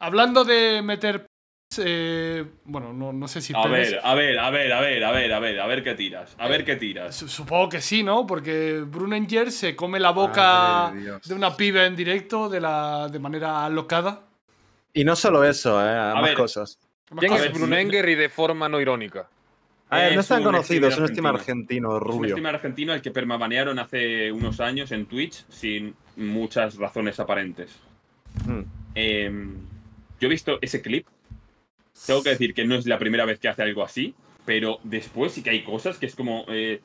Hablando de meter. Eh, bueno, no, sé si. A ver, a ver, a ver, a ver, a ver, a ver, a ver qué tiras. A ver qué tiras. Supongo que sí, ¿no? Porque Brunenger se come la boca de una piba en directo de, la, de manera alocada. Y no solo eso, ¿eh? más cosas. Brunenger y de forma no irónica. no están conocidos, es un estima argentino, rubio. Es un estima argentino al que permabanearon hace unos años en Twitch sin muchas razones aparentes. Eh, yo he visto ese clip. Tengo que decir que no es la primera vez que hace algo así, pero después sí que hay cosas que es como. Eh,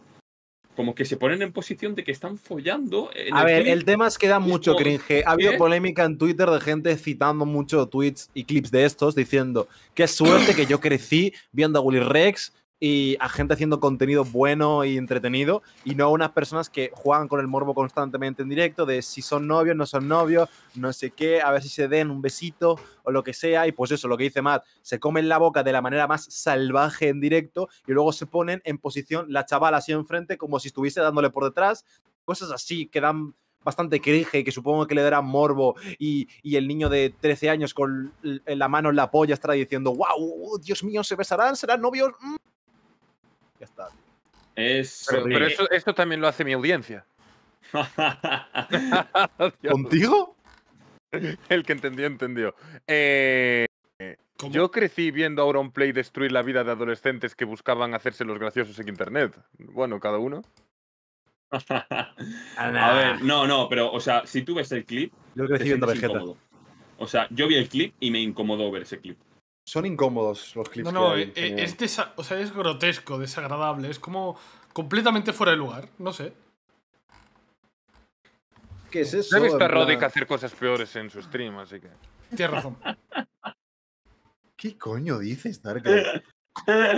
como que se ponen en posición de que están follando. a ver, el tema es que da mucho cringe. Ha habido ¿eh? polémica en Twitter de gente citando mucho tweets y clips de estos diciendo: Qué suerte que yo crecí viendo a Willy Rex y a gente haciendo contenido bueno y entretenido y no a unas personas que juegan con el morbo constantemente en directo de si son novios, no son novios, no sé qué, a ver si se den un besito o lo que sea y pues eso, lo que dice Matt, se comen la boca de la manera más salvaje en directo y luego se ponen en posición la chavala así enfrente como si estuviese dándole por detrás, cosas así que dan bastante cringe y que supongo que le dará morbo y, el niño de 13 años con la mano en la polla estará diciendo, wow, Dios mío, se besarán, serán novios. Mm" está. Pero, esto también lo hace mi audiencia. ¿Contigo? El que entendió, entendió. Eh, yo crecí viendo a Auronplay destruir la vida de adolescentes que buscaban hacerse los graciosos en internet. Bueno, cada uno. Ah, a ver, no, no, pero, o sea, si tú ves el clip. Yo crecí viendo Vegeta. O sea, yo vi el clip y me incomodó ver ese clip. Son incómodos los clips. No, no, que eh, es, o sea, es grotesco, desagradable, es como completamente fuera de lugar, no sé. ¿Qué es eso? he visto a hacer cosas peores en su stream, así que. Tienes razón. ¿Qué coño dices, Dark?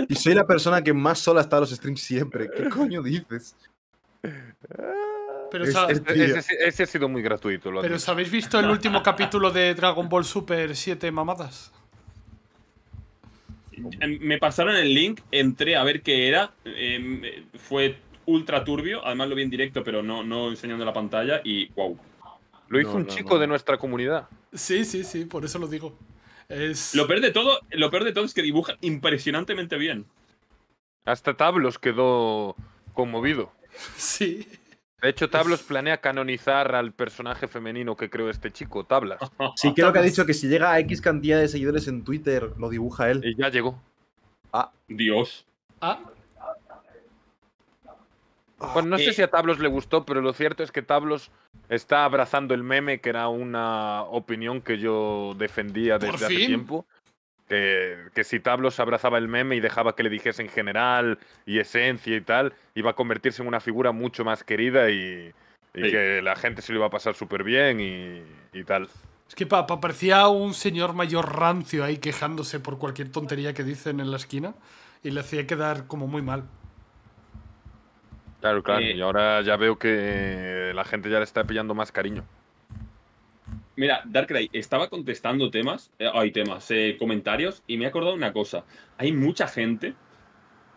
Y soy la persona que más sola está en los streams siempre. ¿Qué coño dices? ese, ha sido muy gratuito. Lo Pero ¿habéis visto el último capítulo de Dragon Ball Super 7 Mamadas? Em, me pasaron el link, entré a ver qué era, em, fue ultra turbio, además lo vi en directo, pero no, no enseñando la pantalla y wow. Lo hizo un chico de nuestra comunidad. Sí, sí, sí, por eso lo digo. Lo, peor todo, lo peor de todo es que dibuja impresionantemente bien. Hasta Tablos quedó conmovido. Sí. De hecho, Tablos planea canonizar al personaje femenino que creó este chico, Tablas. Sí, creo que ha dicho que si llega a X mm. cantidad de seguidores en Twitter, lo dibuja él. Y ya llegó. Ah. Dios. Ah. Bueno, no sé eh. si a Tablos le gustó, pero lo cierto es que Tablos está abrazando el meme, que era una opinión que yo defendía desde hace tiempo. Eh, que, si Tablos abrazaba el meme y dejaba que le dijesen general y esencia y tal, iba a convertirse en una figura mucho más querida y, que la gente se lo iba a pasar súper bien y, tal. Es que papá parecía un señor mayor rancio ahí quejándose por cualquier tontería que dicen en la esquina y le hacía quedar como muy mal. Claro, claro, eh, y ahora ya veo que la gente ya le está pillando más cariño. Mira, Darkrai, estaba contestando temas, hay eh, temas, eh, comentarios, y me he acordado una cosa. Hay mucha gente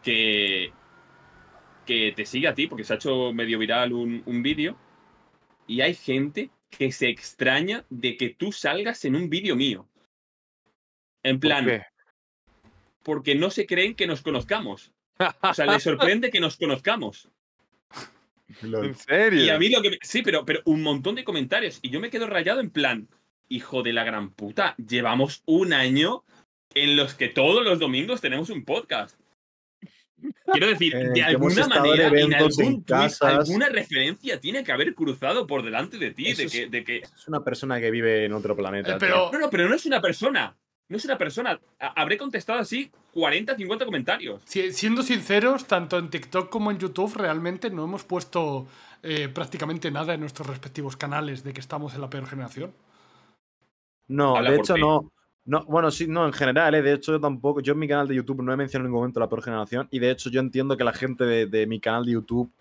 que, que te sigue a ti, porque se ha hecho medio viral un, vídeo, y hay gente que se extraña de que tú salgas en un vídeo mío. En plan, porque no se creen que nos conozcamos. O sea, les sorprende que nos conozcamos. ¿En serio? Sí, pero, pero un montón de comentarios. Y yo me quedo rayado en plan, hijo de la gran puta, llevamos un año en los que todos los domingos tenemos un podcast. Quiero decir, eh, de alguna manera, algún alguna referencia tiene que haber cruzado por delante de ti. De que, es, una persona que vive en otro planeta. Eh, pero, no, pero no es una persona no es una persona. Habré contestado así 40, 50 comentarios. siendo sinceros, tanto en TikTok como en YouTube, realmente no hemos puesto eh, prácticamente nada en nuestros respectivos canales de que estamos en la peor generación. No, de hecho, no. No, bueno, sí, no, en general, ¿eh? de hecho yo tampoco, yo en mi canal de YouTube no he mencionado en ningún momento la peor generación y de hecho yo entiendo que la gente de, mi canal de YouTube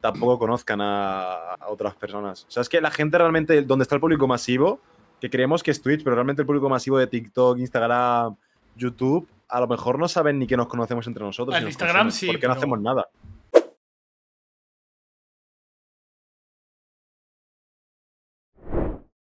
tampoco conozcan a, a, otras personas. O sea, es que la gente realmente, donde está el público masivo, que creemos que es Twitch, pero realmente el público masivo de TikTok, Instagram, YouTube, a lo mejor no saben ni que nos conocemos entre nosotros. En Instagram sí. Porque no hacemos nada.